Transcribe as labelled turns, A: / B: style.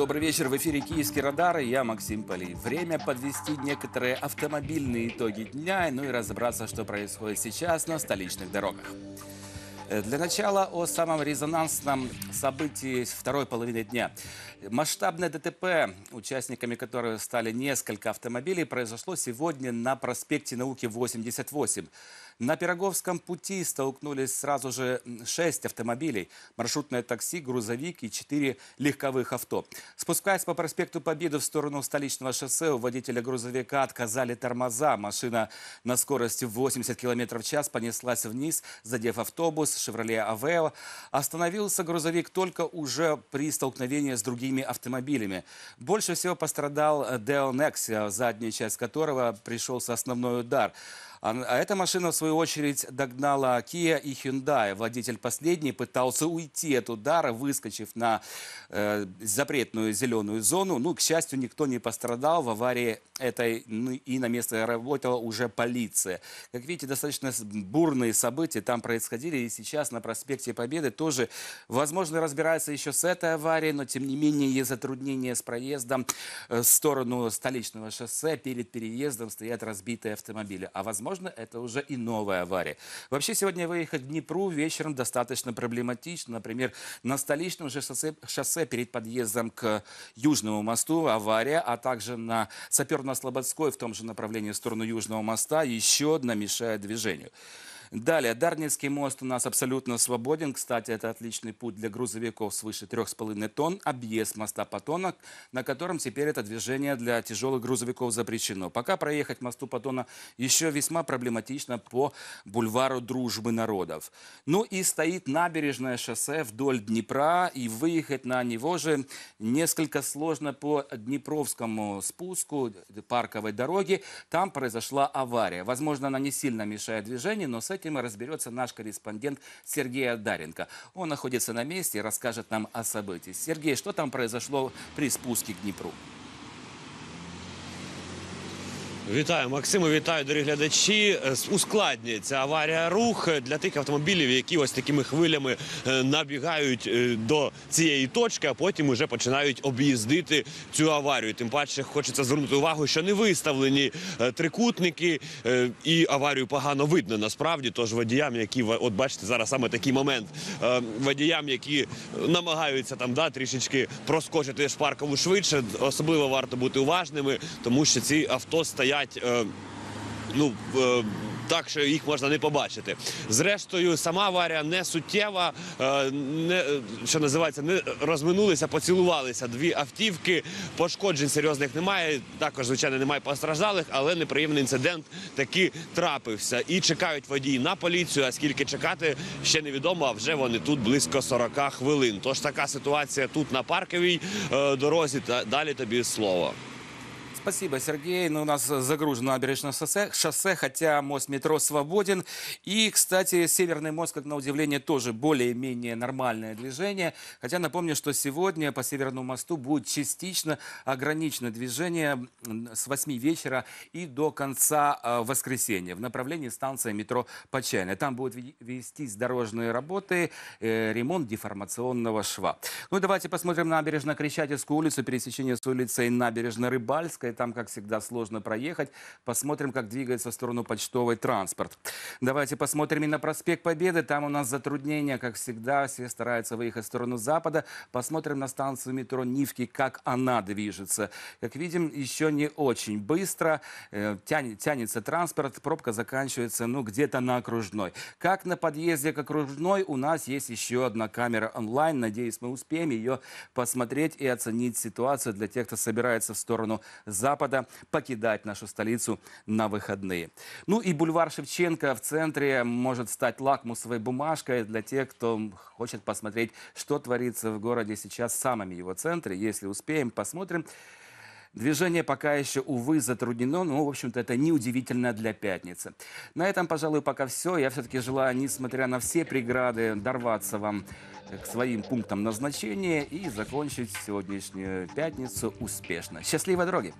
A: Добрый вечер, в эфире «Киевский радар» и я, Максим Полей. Время подвести некоторые автомобильные итоги дня, ну и разобраться, что происходит сейчас на столичных дорогах. Э, для начала о самом резонансном событии второй половины дня. Масштабное ДТП, участниками которого стали несколько автомобилей, произошло сегодня на проспекте Науки 88. На Пироговском пути столкнулись сразу же 6 автомобилей, маршрутное такси, грузовик и 4 легковых авто. Спускаясь по проспекту Победы в сторону столичного шоссе, у водителя грузовика отказали тормоза. Машина на скорости 80 км в час понеслась вниз, задев автобус «Шевроле Авео». Остановился грузовик только уже при столкновении с другими автомобилями. Больше всего пострадал Део э, Некс, задняя часть которого пришелся основной удар. А, а, эта машина, в свою очередь, догнала Kia и Hyundai. Водитель последней пытался уйти от удара, выскочив на э, запретную зеленую зону. Ну, к счастью, никто не пострадал. В аварии этой ну, и на место работала уже полиция. Как видите, достаточно бурные события там происходили. И сейчас на проспекте Победы тоже, возможно, разбирается еще с этой аварией, но, тем не менее, есть затруднения с проездом э, в сторону столичного шоссе. Перед переездом стоят разбитые автомобили. А, возможно, возможно, это уже и новая авария. Вообще, сегодня выехать в Днепру вечером достаточно проблематично. Например, на столичном же шоссе, шоссе перед подъездом к Южному мосту авария, а также на Саперно-Слободской в том же направлении в сторону Южного моста еще одна мешает движению. Далее, Дарницкий мост у нас абсолютно свободен. Кстати, это отличный путь для грузовиков свыше 3,5 тонн. Объезд моста Патона, на котором теперь это движение для тяжелых грузовиков запрещено. Пока проехать мосту Патона еще весьма проблематично по бульвару Дружбы народов. Ну и стоит набережное шоссе вдоль Днепра, и выехать на него же несколько сложно по Днепровскому спуску парковой дороги. Там произошла авария. Возможно, она не сильно мешает движению, но с этим этим разберется наш корреспондент Сергей Адаренко. Он находится на месте и расскажет нам о событии. Сергей, что там произошло при спуске к Днепру?
B: Вітаю, Максиму, вітаю, дорогі глядачі. Е, ускладнюється аварія рух для тих автомобілів, які ось такими хвилями е, набігають е, до цієї точки, а потім уже починають об'їздити цю аварію. Тим паче хочеться звернути увагу, що не виставлені трикутники, і аварію погано видно насправді. Тож водіям, які от бачите, зараз саме такий момент. Водіям, які намагаються там да, трішечки проскочити шпаркову швидше, особливо варто бути уважними, тому що ці авто стоять стоять. Е, ну е, так, що їх можна не побачити. Зрештою, сама аварія не суттєва, е, не що називається, не розминулися, поцілувалися дві автівки. Пошкоджень серйозних немає. Також звичайно немає постраждалих, але неприємний інцидент таки трапився. І чекають водії на поліцію. А скільки чекати ще невідомо. А вже вони тут близько 40 хвилин. Тож така ситуація тут на парковій дорозі. Та далі тобі слово.
A: Спасибо, Сергей. Ну, у нас загружено набережное шоссе, шоссе, хотя мост метро свободен. И, кстати, Северный мост, как на удивление, тоже более-менее нормальное движение. Хотя напомню, что сегодня по Северному мосту будет частично ограничено движение с 8 вечера и до конца э, воскресенья в направлении станции метро Почайная. Там будут вестись дорожные работы, э, ремонт деформационного шва. Ну, давайте посмотрим набережно Крещатинскую улицу, пересечение с улицей набережно Рыбальской. Ленинградской. Там, как всегда, сложно проехать. Посмотрим, как двигается в сторону почтовый транспорт. Давайте посмотрим и на проспект Победы. Там у нас затруднения, как всегда. Все стараются выехать в сторону запада. Посмотрим на станцию метро Нивки, как она движется. Как видим, еще не очень быстро. Э, Тянет, тянется транспорт. Пробка заканчивается, ну, где-то на окружной. Как на подъезде к окружной, у нас есть еще одна камера онлайн. Надеюсь, мы успеем ее посмотреть и оценить ситуацию для тех, кто собирается в сторону Запада покидать нашу столицу на выходные. Ну и бульвар Шевченко в центре может стать лакмусовой бумажкой для тех, кто хочет посмотреть, что творится в городе сейчас в самом его центре. Если успеем, посмотрим. Движение пока еще, увы, затруднено, но, в общем-то, это неудивительно для пятницы. На этом, пожалуй, пока все. Я все-таки желаю, несмотря на все преграды, дорваться вам к своим пунктам назначения и закончить сегодняшнюю пятницу успешно. Счастливой дороги!